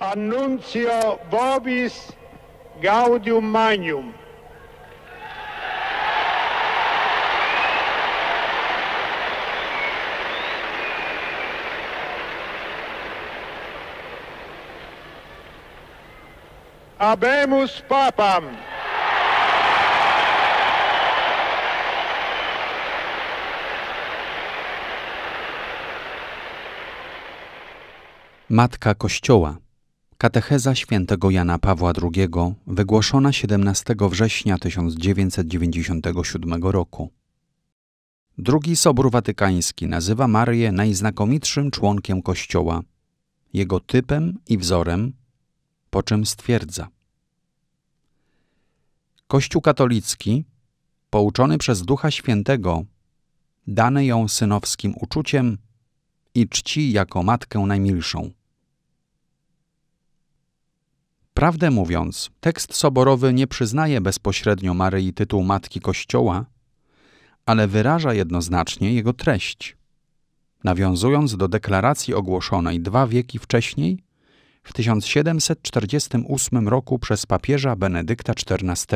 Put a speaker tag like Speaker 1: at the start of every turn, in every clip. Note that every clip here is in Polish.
Speaker 1: Annuncio vobis gaudium magnum. Abemus Papam. Matka Kościoła. Katecheza świętego Jana Pawła II, wygłoszona 17 września 1997 roku. Drugi Sobór Watykański nazywa Marię najznakomitszym członkiem Kościoła, jego typem i wzorem, po czym stwierdza. Kościół katolicki, pouczony przez Ducha Świętego, dany ją synowskim uczuciem i czci jako matkę najmilszą. Prawdę mówiąc, tekst soborowy nie przyznaje bezpośrednio Maryi tytuł Matki Kościoła, ale wyraża jednoznacznie jego treść. Nawiązując do deklaracji ogłoszonej dwa wieki wcześniej, w 1748 roku przez papieża Benedykta XIV.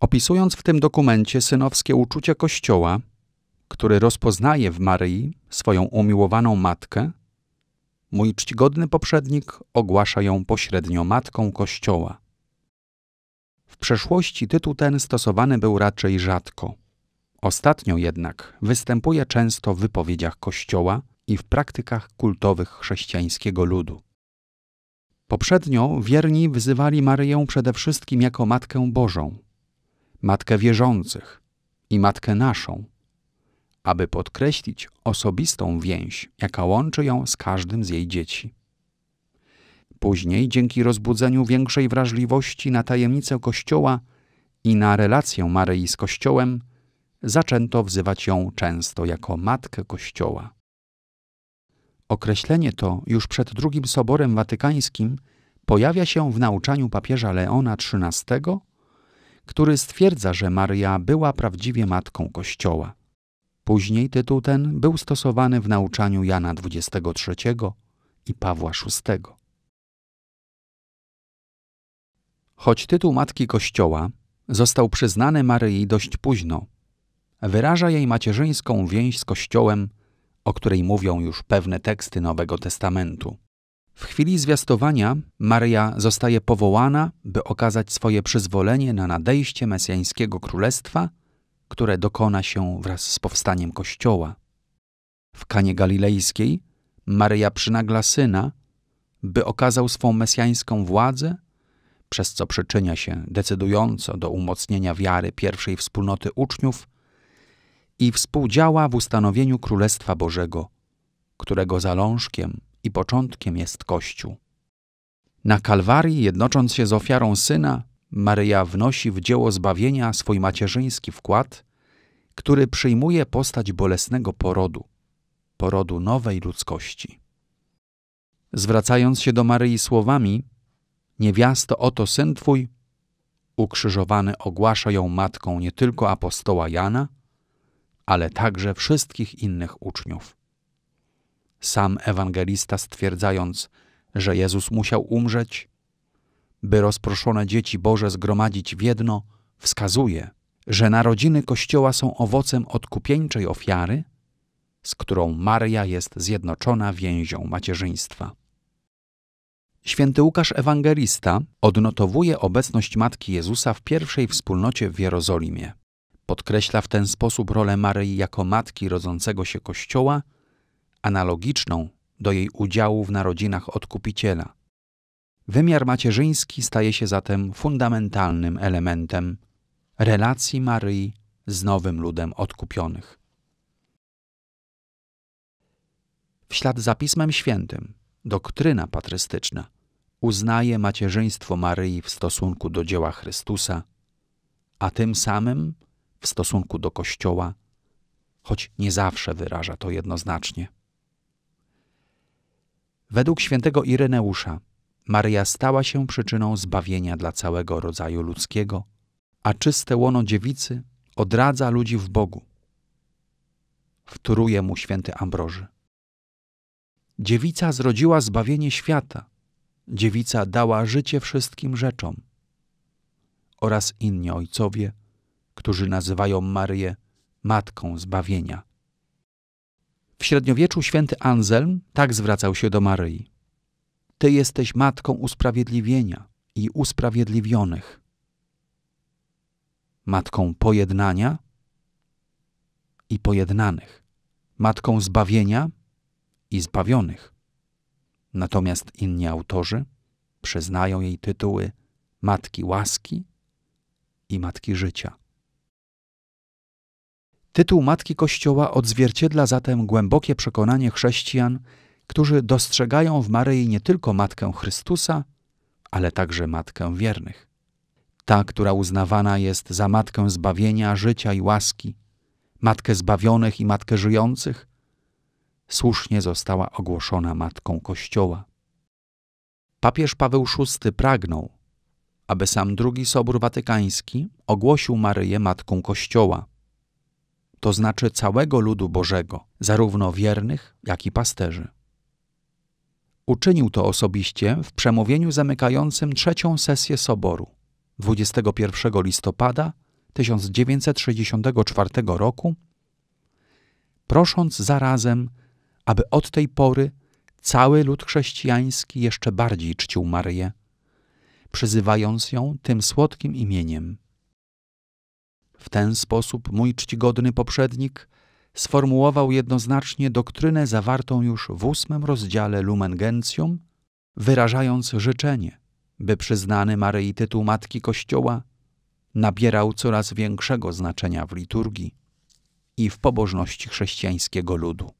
Speaker 1: Opisując w tym dokumencie synowskie uczucie Kościoła, który rozpoznaje w Maryi swoją umiłowaną matkę, Mój czcigodny poprzednik ogłasza ją pośrednio matką Kościoła. W przeszłości tytuł ten stosowany był raczej rzadko. Ostatnio jednak występuje często w wypowiedziach Kościoła i w praktykach kultowych chrześcijańskiego ludu. Poprzednio wierni wzywali Maryję przede wszystkim jako Matkę Bożą, Matkę wierzących i Matkę naszą – aby podkreślić osobistą więź, jaka łączy ją z każdym z jej dzieci. Później, dzięki rozbudzeniu większej wrażliwości na tajemnicę Kościoła i na relację Maryi z Kościołem, zaczęto wzywać ją często jako Matkę Kościoła. Określenie to już przed II Soborem Watykańskim pojawia się w nauczaniu papieża Leona XIII, który stwierdza, że Maria była prawdziwie matką Kościoła. Później tytuł ten był stosowany w nauczaniu Jana XXIII i Pawła VI. Choć tytuł Matki Kościoła został przyznany Maryi dość późno, wyraża jej macierzyńską więź z Kościołem, o której mówią już pewne teksty Nowego Testamentu. W chwili zwiastowania Maria zostaje powołana, by okazać swoje przyzwolenie na nadejście mesjańskiego królestwa – które dokona się wraz z powstaniem Kościoła. W Kanie Galilejskiej Maryja przynagla syna, by okazał swą mesjańską władzę, przez co przyczynia się decydująco do umocnienia wiary pierwszej wspólnoty uczniów i współdziała w ustanowieniu Królestwa Bożego, którego zalążkiem i początkiem jest Kościół. Na Kalwarii, jednocząc się z ofiarą syna, Maryja wnosi w dzieło zbawienia swój macierzyński wkład, który przyjmuje postać bolesnego porodu, porodu nowej ludzkości. Zwracając się do Maryi słowami: Niewiasto, oto syn twój, ukrzyżowany ogłasza ją matką nie tylko apostoła Jana, ale także wszystkich innych uczniów. Sam ewangelista stwierdzając, że Jezus musiał umrzeć, by rozproszone dzieci Boże zgromadzić w jedno, wskazuje, że narodziny Kościoła są owocem odkupieńczej ofiary, z którą Maria jest zjednoczona więzią macierzyństwa. Święty Łukasz Ewangelista odnotowuje obecność Matki Jezusa w pierwszej wspólnocie w Jerozolimie. Podkreśla w ten sposób rolę Maryi jako matki rodzącego się Kościoła, analogiczną do jej udziału w narodzinach Odkupiciela – Wymiar macierzyński staje się zatem fundamentalnym elementem relacji Maryi z nowym ludem odkupionych. W ślad za Pismem Świętym doktryna patrystyczna uznaje macierzyństwo Maryi w stosunku do dzieła Chrystusa, a tym samym w stosunku do Kościoła, choć nie zawsze wyraża to jednoznacznie. Według świętego Ireneusza Maria stała się przyczyną zbawienia dla całego rodzaju ludzkiego, a czyste łono dziewicy odradza ludzi w Bogu. Wtóruje mu święty Ambroży. Dziewica zrodziła zbawienie świata. Dziewica dała życie wszystkim rzeczom. Oraz inni ojcowie, którzy nazywają Marię Matką Zbawienia. W średniowieczu święty Anselm tak zwracał się do Maryi. Ty jesteś matką usprawiedliwienia i usprawiedliwionych, matką pojednania i pojednanych, matką zbawienia i zbawionych. Natomiast inni autorzy przyznają jej tytuły Matki Łaski i Matki Życia. Tytuł Matki Kościoła odzwierciedla zatem głębokie przekonanie chrześcijan, którzy dostrzegają w Maryi nie tylko matkę Chrystusa, ale także matkę wiernych. Ta, która uznawana jest za matkę zbawienia, życia i łaski, matkę zbawionych i matkę żyjących, słusznie została ogłoszona matką Kościoła. Papież Paweł VI pragnął, aby sam drugi Sobór Watykański ogłosił Maryję matką Kościoła, to znaczy całego ludu Bożego, zarówno wiernych, jak i pasterzy. Uczynił to osobiście w przemówieniu zamykającym trzecią sesję Soboru 21 listopada 1964 roku, prosząc zarazem, aby od tej pory cały lud chrześcijański jeszcze bardziej czcił Maryję, przyzywając ją tym słodkim imieniem. W ten sposób mój czcigodny poprzednik sformułował jednoznacznie doktrynę zawartą już w ósmym rozdziale Lumen Gentium, wyrażając życzenie, by przyznany Maryi tytuł Matki Kościoła nabierał coraz większego znaczenia w liturgii i w pobożności chrześcijańskiego ludu.